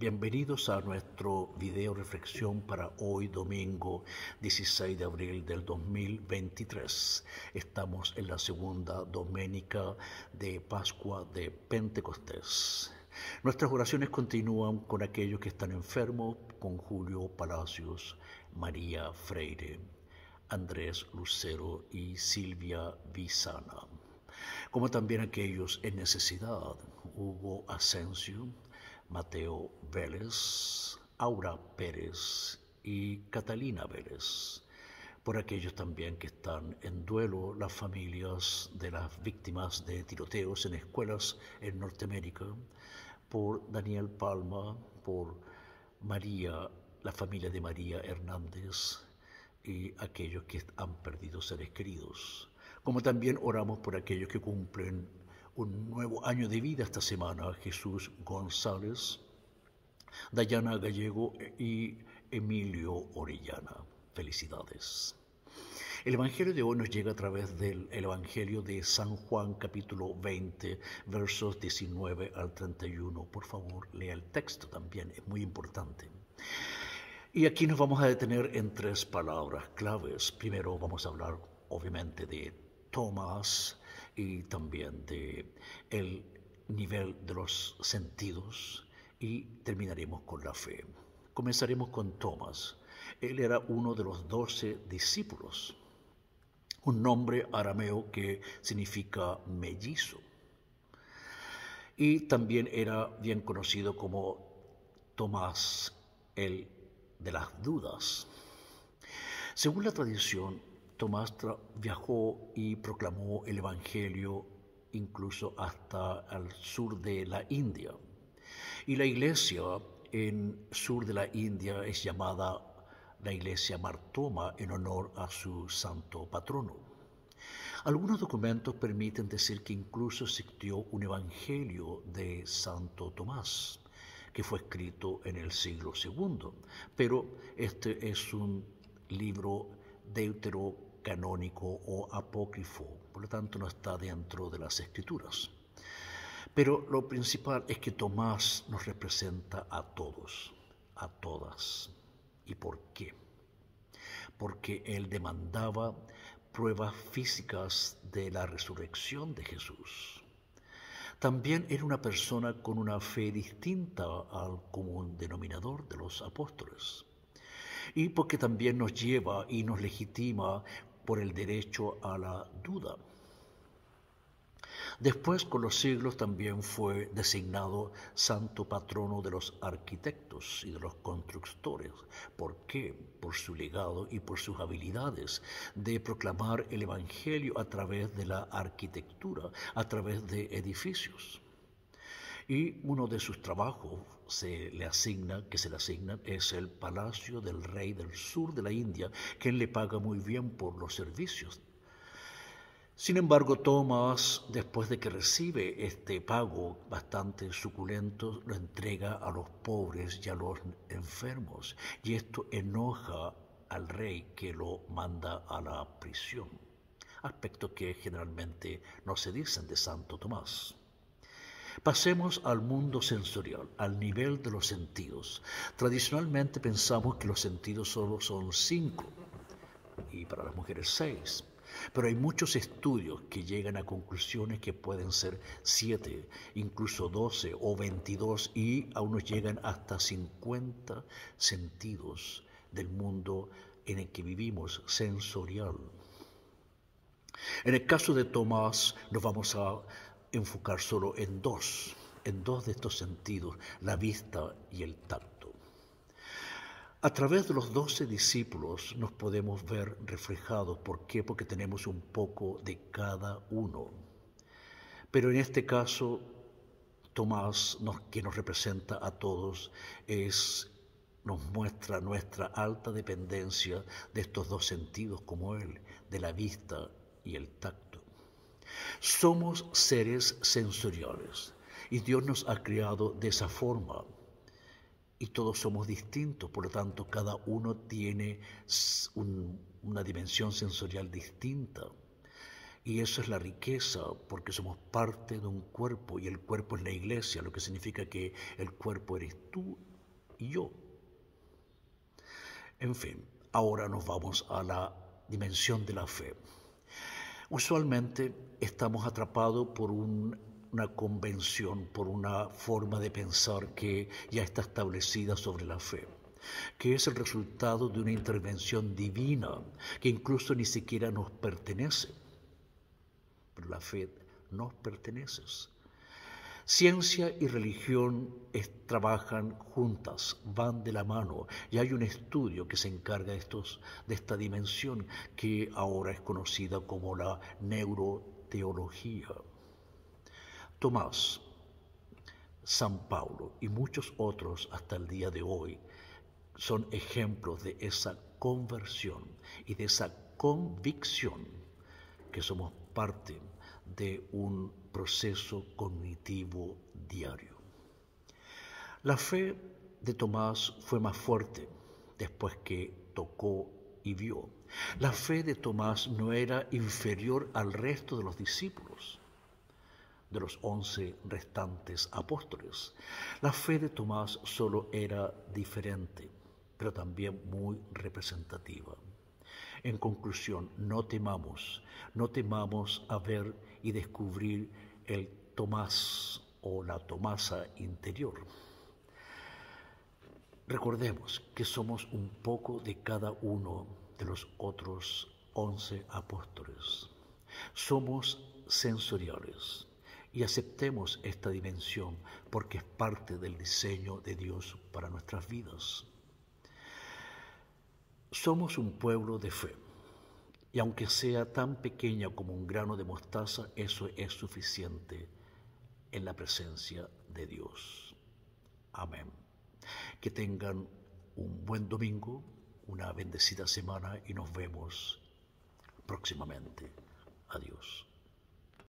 Bienvenidos a nuestro video reflexión para hoy domingo 16 de abril del 2023. Estamos en la segunda doménica de Pascua de Pentecostés. Nuestras oraciones continúan con aquellos que están enfermos, con Julio Palacios, María Freire, Andrés Lucero y Silvia Visana como también aquellos en necesidad, Hugo Asensio, Mateo Vélez, Aura Pérez y Catalina Vélez. Por aquellos también que están en duelo, las familias de las víctimas de tiroteos en escuelas en Norteamérica, por Daniel Palma, por María, la familia de María Hernández y aquellos que han perdido seres queridos. Como también oramos por aquellos que cumplen un nuevo año de vida esta semana, Jesús González, Dayana Gallego y Emilio Orellana. Felicidades. El Evangelio de hoy nos llega a través del Evangelio de San Juan capítulo 20 versos 19 al 31. Por favor, lea el texto también, es muy importante. Y aquí nos vamos a detener en tres palabras claves. Primero vamos a hablar obviamente de Tomás, y también de el nivel de los sentidos y terminaremos con la fe. Comenzaremos con Tomás. Él era uno de los doce discípulos, un nombre arameo que significa mellizo. Y también era bien conocido como Tomás, el de las dudas. Según la tradición, Tomás viajó y proclamó el Evangelio incluso hasta el sur de la India. Y la iglesia en sur de la India es llamada la iglesia Martoma en honor a su santo patrono. Algunos documentos permiten decir que incluso existió un evangelio de Santo Tomás, que fue escrito en el siglo segundo, pero este es un libro deutero canónico o apócrifo, por lo tanto no está dentro de las escrituras. Pero lo principal es que Tomás nos representa a todos, a todas. ¿Y por qué? Porque él demandaba pruebas físicas de la resurrección de Jesús. También era una persona con una fe distinta al común denominador de los apóstoles. Y porque también nos lleva y nos legitima por el derecho a la duda. Después, con los siglos, también fue designado santo patrono de los arquitectos y de los constructores. ¿Por qué? Por su legado y por sus habilidades de proclamar el Evangelio a través de la arquitectura, a través de edificios y uno de sus trabajos se le asigna, que se le asigna es el Palacio del Rey del Sur de la India, quien le paga muy bien por los servicios. Sin embargo, Tomás, después de que recibe este pago bastante suculento, lo entrega a los pobres y a los enfermos, y esto enoja al rey que lo manda a la prisión, aspecto que generalmente no se dicen de Santo Tomás. Pasemos al mundo sensorial, al nivel de los sentidos. Tradicionalmente pensamos que los sentidos solo son cinco y para las mujeres seis. Pero hay muchos estudios que llegan a conclusiones que pueden ser siete, incluso doce o veintidós y aún nos llegan hasta cincuenta sentidos del mundo en el que vivimos, sensorial. En el caso de Tomás, nos vamos a enfocar solo en dos, en dos de estos sentidos, la vista y el tacto. A través de los doce discípulos nos podemos ver reflejados. ¿Por qué? Porque tenemos un poco de cada uno. Pero en este caso, Tomás, que nos representa a todos, es, nos muestra nuestra alta dependencia de estos dos sentidos como él, de la vista y el tacto. Somos seres sensoriales y Dios nos ha creado de esa forma. Y todos somos distintos, por lo tanto cada uno tiene una dimensión sensorial distinta. Y eso es la riqueza, porque somos parte de un cuerpo y el cuerpo es la iglesia, lo que significa que el cuerpo eres tú y yo. En fin, ahora nos vamos a la dimensión de la fe. Usualmente estamos atrapados por una convención, por una forma de pensar que ya está establecida sobre la fe que es el resultado de una intervención divina que incluso ni siquiera nos pertenece. Pero la fe nos pertenece. Ciencia y religión trabajan juntas, van de la mano, y hay un estudio que se encarga de esta dimensión que ahora es conocida como la neuroteología. Tomás, San Pablo y muchos otros hasta el día de hoy son ejemplos de esa conversión y de esa convicción que somos parte de un proceso cognitivo diario. La fe de Tomás fue más fuerte después que tocó y vio. La fe de Tomás no era inferior al resto de los discípulos, de los once restantes apóstoles. La fe de Tomás solo era diferente, pero también muy representativa, en conclusión, no temamos, no temamos a ver y descubrir el Tomás o la Tomasa interior. Recordemos que somos un poco de cada uno de los otros once apóstoles. Somos sensoriales y aceptemos esta dimensión porque es parte del diseño de Dios para nuestras vidas. Somos un pueblo de fe. Y aunque sea tan pequeña como un grano de mostaza, eso es suficiente en la presencia de Dios. Amén. Que tengan un buen domingo, una bendecida semana y nos vemos próximamente. Adiós.